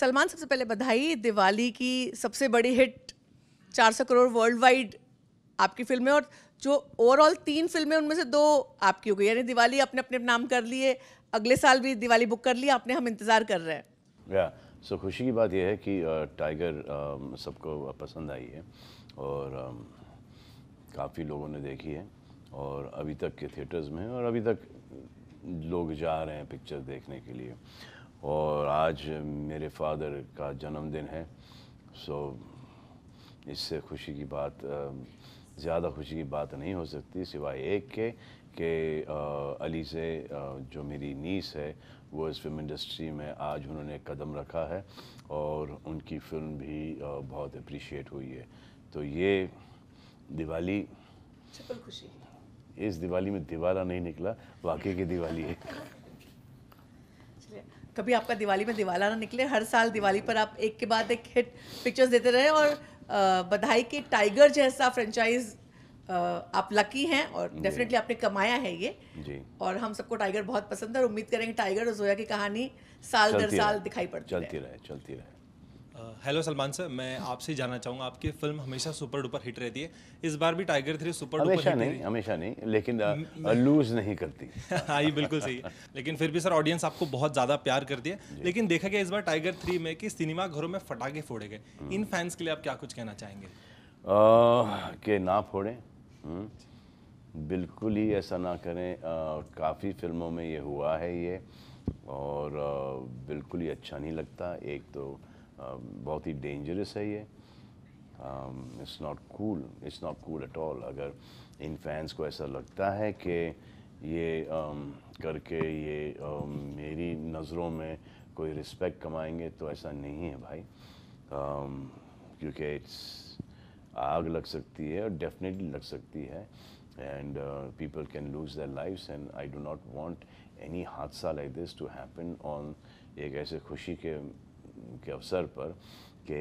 सलमान सबसे पहले बधाई दिवाली की सबसे बड़ी हिट 400 करोड़ वर्ल्ड वाइड आपकी फिल्में और जो ओवरऑल तीन फिल्में उनमें से दो आपकी हो गई यानी दिवाली अपने अपने नाम कर लिए अगले साल भी दिवाली बुक कर लिया आपने हम इंतज़ार कर रहे हैं या सो खुशी की बात यह है कि टाइगर सबको पसंद आई है और काफ़ी लोगों ने देखी है और अभी तक के थिएटर्स में और अभी तक लोग जा रहे हैं पिक्चर देखने के लिए और आज मेरे फादर का जन्मदिन है सो इससे खुशी की बात ज़्यादा खुशी की बात नहीं हो सकती सिवाय एक के कि अली से जो मेरी नीस है वो इस फिल्म इंडस्ट्री में आज उन्होंने कदम रखा है और उनकी फ़िल्म भी बहुत अप्रिशिएट हुई है तो ये दिवाली खुशी इस दिवाली में दिवाला नहीं निकला वाकई की दिवाली है कभी आपका दिवाली में दिवाला ना निकले हर साल दिवाली पर आप एक के बाद एक हिट पिक्चर्स देते रहे और बधाई के टाइगर जैसा फ्रेंचाइज आप लकी हैं और डेफिनेटली आपने कमाया है ये जी और हम सबको टाइगर बहुत पसंद है और उम्मीद करेंगे टाइगर और जोया की कहानी साल दर साल दिखाई पड़ती चलती रहे चलती रहे हेलो सलमान सर मैं आपसे ही जानना चाहूंगा आपकी फिल्म हमेशा सुपर डुपर हिट रहती है इस बार भी Tiger three super duper hit नहीं हमेशा नहीं लेकिन लूज नहीं करती हाँ ये बिल्कुल सही है लेकिन फिर भी सर ऑडियंस आपको बहुत ज़्यादा प्यार करती है लेकिन देखा गया इस बार टाइगर थ्री में कि सिनेमा घरों में फटाके फोड़े गए हम्म। इन फैंस के लिए आप क्या कुछ कहना चाहेंगे के ना फोड़ें हम्म। बिल्कुल ही ऐसा ना करें काफ़ी फिल्मों में ये हुआ है ये और बिल्कुल ही अच्छा नहीं लगता एक तो Um, बहुत ही डेंजरस है ये it's not cool it's not cool at all अगर इन फैंस को ऐसा लगता है कि ये um, करके ये um, मेरी नज़रों में कोई रिस्पेक्ट कमाएंगे तो ऐसा नहीं है भाई um, क्योंकि इट्स आग लग सकती है और डेफिनेटली लग सकती है and people can lose their lives and I do not want any हादसा like this to happen on एक ऐसे खुशी के के अवसर पर कि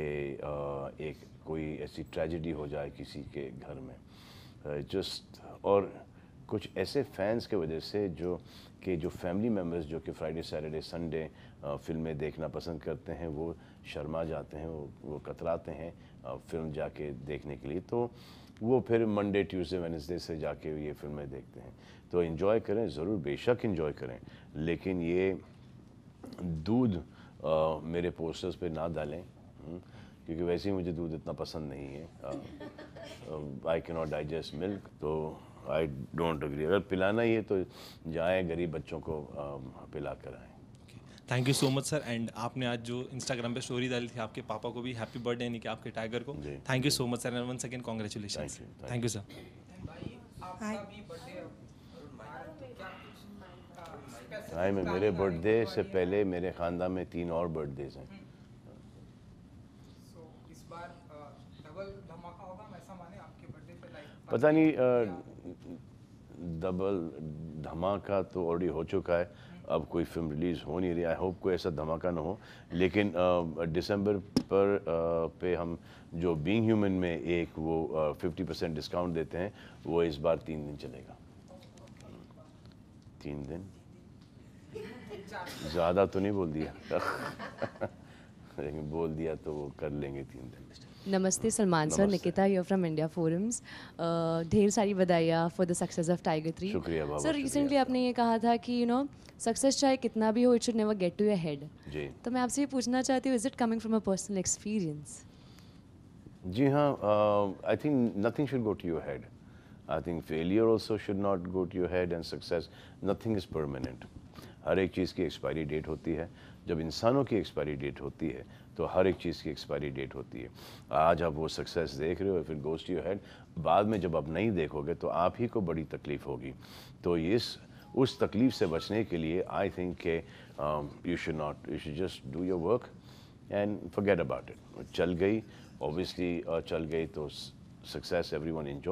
एक कोई ऐसी ट्रेजिडी हो जाए किसी के घर में जस्ट और कुछ ऐसे फैंस के वजह से जो कि जो फैमिली मेम्बर्स जो कि फ्राइडे सैटरडे संडे फिल्में देखना पसंद करते हैं वो शर्मा जाते हैं वो वो कतराते हैं फिल्म जाके देखने के लिए तो वो फिर मंडे ट्यूसडे वेनसडे से जाके ये फिल्में देखते हैं तो इन्जॉय करें ज़रूर बेशक इन्जॉय करें लेकिन ये दूध आ, मेरे पोस्टर्स पे ना डालें हम्म, क्योंकि वैसे ही मुझे दूध इतना पसंद नहीं है आई के नॉट डाइजेस्ट मिल्क तो आई डोंट अग्री अगर पिलाना ही है तो जाएँ गरीब बच्चों को uh, पिला कर आएँ thank you so much sir and आपने आज जो इंस्टाग्राम पे स्टोरी डाली थी आपके पापा को भी हैप्पी बर्थडे यानी कि आपके टाइगर को thank you so much sir and one second congratulation thank you sir time है मेरे बर्थडे से पहले मेरे ख़ानदान में तीन और बर्थडेज हैं पता नहीं डबल धमाका तो ऑलरेडी हो चुका है अब कोई फिल्म रिलीज़ हो नहीं रही आई होप कोई ऐसा धमाका ना हो लेकिन दिसंबर पर आ, पे हम जो बीइंग ह्यूमन में एक वो फिफ्टी परसेंट डिस्काउंट देते हैं वो इस बार तीन दिन चलेगा तीन दिन ज़्यादा तो नहीं बोल दिया लेकिन बोल दिया तो वो कर लेंगे तीन दिन नमस्ते Salman sir Nikita you from India forums ढेर सारी बधाइयाँ for the success of Tiger three शुक्रिया सर रिसेंटली आपने ये कहा था कि यू नो सक्सेस चाहे कितना भी हो it should never get to your head तो मैं आपसे ये पूछना चाहती हूँ is it coming from a personal experience जी हाँ I think nothing should go to your head I think failure also should not go to your head and success. Nothing is permanent. हर एक चीज़ की एक्सपायरी डेट होती है जब इंसानों की एक्सपायरी डेट होती है तो हर एक चीज़ की एक्सपायरी डेट होती है आज आप वो सक्सेस देख रहे हो फिर गोस्ट यू हेड बाद में जब आप नहीं देखोगे तो आप ही को बड़ी तकलीफ़ होगी तो इस उस तकलीफ़ से बचने के लिए आई थिंक के you should not you should just do your work and forget about it चल गई ऑब्वियसली चल गई तो सक्सेस एवरी वन इट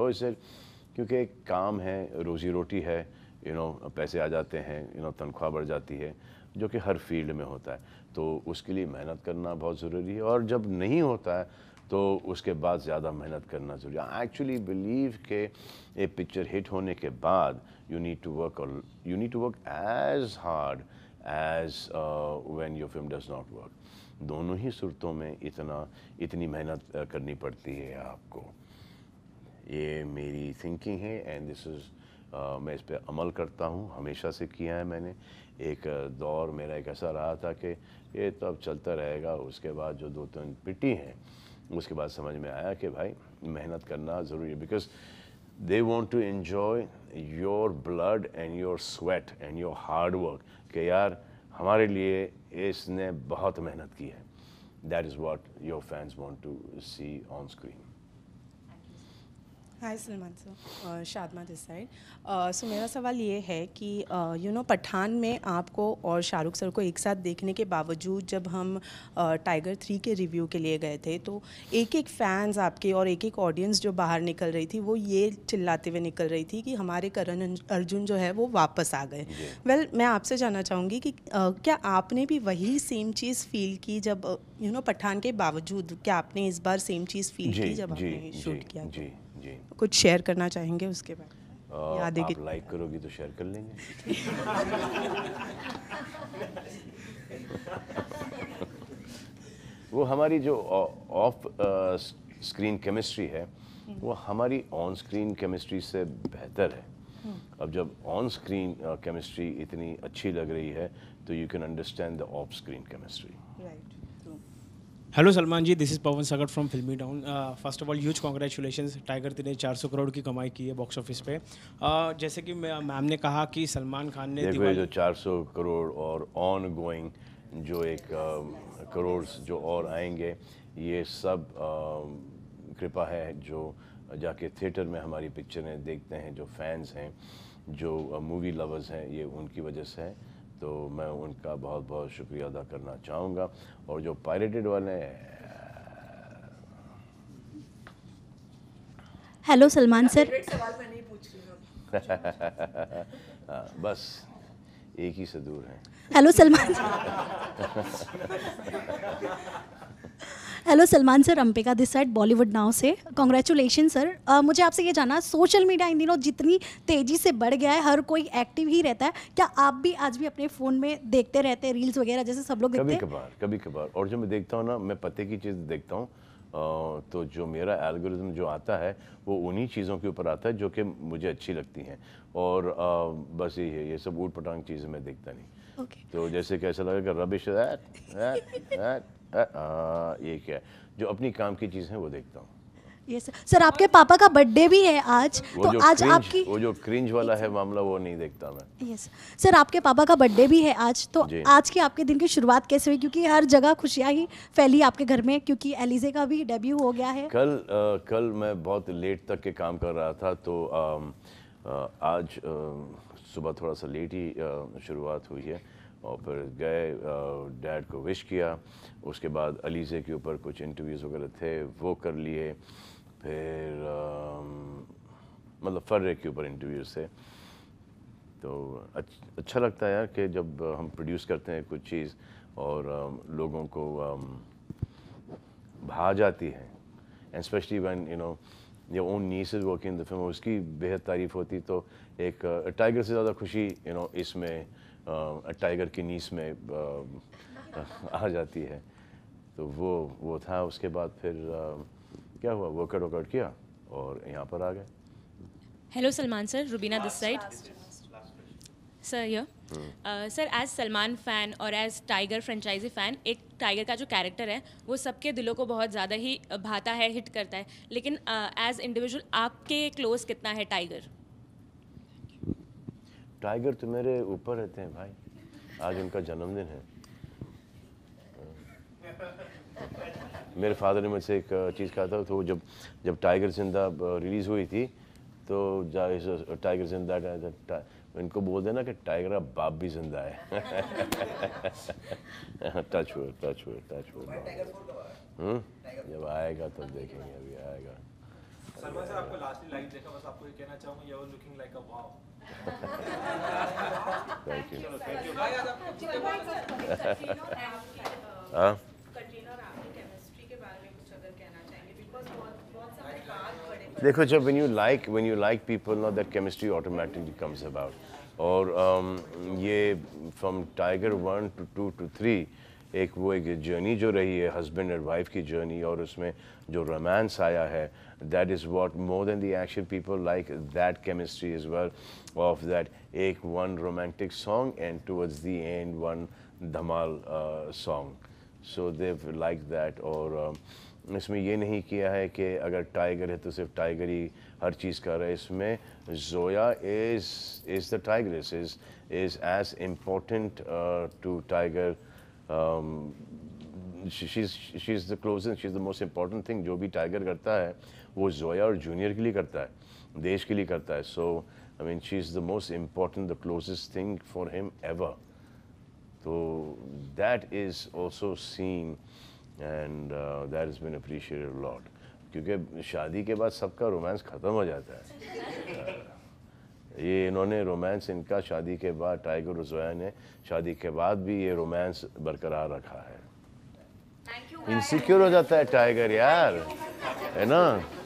क्योंकि एक काम है रोजी रोटी है यू नो पैसे आ जाते हैं यू नो तनख्वाह बढ़ जाती है जो कि हर फील्ड में होता है तो उसके लिए मेहनत करना बहुत ज़रूरी है और जब नहीं होता है तो उसके बाद ज़्यादा मेहनत करना ज़रूरी है एक्चुअली बिलीव के ये पिक्चर हिट होने के बाद यू नीड टू वर्क और you need to work as hard as when your film does not work दोनों ही सूरतों में इतना इतनी मेहनत करनी पड़ती है आपको ये मेरी थिंकिंग है एंड दिस इज़ मैं इस पर अमल करता हूँ हमेशा से किया है मैंने एक uh, दौर मेरा एक ऐसा रहा था कि ये तो अब चलता रहेगा उसके बाद जो दो तीन पिटी हैं उसके बाद समझ में आया कि भाई मेहनत करना ज़रूरी है because they want to enjoy your blood and your sweat and your hard work कि यार हमारे लिए इसने बहुत मेहनत की है that is what your fans want to see on screen hi Salman sir Shadma this side so मेरा सवाल ये है कि यू uh, नो पठान में आपको और शाहरुख सर को एक साथ देखने के बावजूद जब हम टाइगर uh, थ्री के रिव्यू के लिए गए थे तो एक एक फैंस आपके और एक एक ऑडियंस जो बाहर निकल रही थी वो ये चिल्लाते हुए निकल रही थी कि हमारे करण अर्जुन जो है वो वापस आ गए वेल well, मैं आपसे जानना चाहूँगी कि uh, क्या आपने भी वही सेम चीज़ फील की जब you uh, know you know, Pathaan के बावजूद क्या आपने इस बार सेम चीज़ फील की जब आपने शूट किया जी जी कुछ शेयर करना चाहेंगे उसके बाद यादें की लाइक करोगी तो शेयर कर लेंगे वो हमारी जो ऑफ स्क्रीन केमिस्ट्री है हम्म। वो हमारी ऑन स्क्रीन केमिस्ट्री से बेहतर है हम्म। अब जब ऑन स्क्रीन केमिस्ट्री इतनी अच्छी लग रही है तो you can understand the off screen chemistry hello Salman ji this is Pawan Sagat from filmy town first of all huge congratulation Tiger तिने 400 करोड़ की कमाई की है बॉक्स ऑफिस पे uh, जैसे कि मैम ने कहा कि सलमान खान ने देखो जो 400 करोड़ और ऑन गोइंग जो एक uh, करोड़ जो और आएंगे ये सब uh, कृपा है जो जाके थिएटर में हमारी पिक्चरें देखते हैं जो फैंस हैं जो मूवी uh, लवर्स हैं ये उनकी वजह से है तो मैं उनका बहुत बहुत शुक्रिया अदा करना चाहूँगा और जो पायरेटेड वाले हैं हेलो सलमान सर बस एक ही से दूर है hello Salman hello Salman sir Ampika this side Bollywood now से कॉन्ग्रेचुलेशन सर uh, मुझे आपसे ये जाना सोशल मीडिया इन दिनों जितनी तेज़ी से बढ़ गया है हर कोई एक्टिव ही रहता है क्या आप भी आज भी अपने फ़ोन में देखते रहते हैं रील्स वगैरह जैसे सब लोग कभी कभार कभी कभार और जो मैं देखता हूँ ना मैं पते की चीज़ देखता हूँ तो जो मेरा एल्गोरिज्म जो आता है वो उन्हीं चीज़ों के ऊपर आता है जो कि मुझे अच्छी लगती हैं और बस यही है ये सब ऊट पटांग चीज़ें मैं देखता नहीं तो जैसे कैसा कि रबिश दैट दैट ये क्या जो अपनी काम की चीज़ है वो देखता हूँ yes, सर आपके पापा का बर्थडे भी है आज तो आज cringe, आपकी वो जो क्रिंज वाला है मामला वो नहीं देखता मैं यस yes, सर आपके पापा का बर्थडे भी है आज तो आज के आपके दिन की शुरुआत कैसे हुई क्योंकि हर जगह खुशियाँ ही फैली आपके घर में क्योंकि एलिजे का भी डेब्यू हो गया है कल आ, कल मैं बहुत लेट तक के काम कर रहा था तो आ, आ, आज आ, सुबह थोड़ा सा लेट ही शुरुआत हुई है और फिर गए डैड को विश किया उसके बाद अलीज़े के ऊपर कुछ इंटरव्यूज़ वगैरह थे वो कर लिए फिर मतलब फर्रे के ऊपर इंटरव्यूज़ थे तो अच्छा लगता है यार कि जब हम प्रोड्यूस करते हैं कुछ चीज़ और लोगों को भा जाती है and specially one you know या ओन वो वर्किंग द फिल्म उसकी बेहद तारीफ होती तो एक टाइगर से ज़्यादा खुशी यू नो इसमें टाइगर की नीस में आ जाती है तो वो वो था उसके बाद फिर क्या हुआ वर्कआउट वर्कआउट किया और यहाँ पर आ गए hello Salman sir Rubina this side sir यह हाँ। सर एज सलमान फ़ैन और एज टाइगर फ्रेंचाइजी फ़ैन एक टाइगर का जो कैरेक्टर है वो सबके दिलों को बहुत ज़्यादा ही भाता है हिट करता है लेकिन एज uh, इंडिविजुअल आपके क्लोज कितना है टाइगर टाइगर तो मेरे ऊपर रहते हैं भाई आज उनका जन्मदिन है मेरे फादर ने मुझसे एक चीज़ कहा था तो जब जब टाइगर जिंदा रिलीज़ हुई थी तो टाइगर जिंदा इनको बोल देना कि टाइगर अब बाप भी जिंदा है टच हुए टच हुए टच हुए जब आएगा तब तो देखेंगे अभी आएगा आपको लास्टली देखा बस आपको ये कहना चाहूंगा you are looking like a wow thank you thank you देखो जब when you like when you like people not that chemistry automatically comes about और um, ये from Tiger one two two two three एक वो एक journey जो रही है हस्बैंड एंड वाइफ की जर्नी और उसमें जो रोमांस आया है that is what more than the action people like that chemistry is well of that एक one romantic song and towards the end one धमाल song so they've like that और uh, इसमें ये नहीं किया है कि अगर टाइगर है तो सिर्फ टाइगर ही हर चीज़ कर रहा है इसमें Zoya is is the Tiger is is as important to Tiger she is the closest she is the most important thing जो भी टाइगर करता है वो जोया और जूनियर के लिए करता है देश के लिए करता है so I mean she is the most important the closest thing for him ever तो that is also seen and that is been appreciated lot क्योंकि शादी के बाद सबका रोमांस ख़त्म हो जाता है uh, ये इन्होंने रोमांस इनका शादी के बाद टाइगर रजोया ने शादी के बाद भी ये रोमांस बरकरार रखा है इनसिक्योर हो जाता है टाइगर यार है ना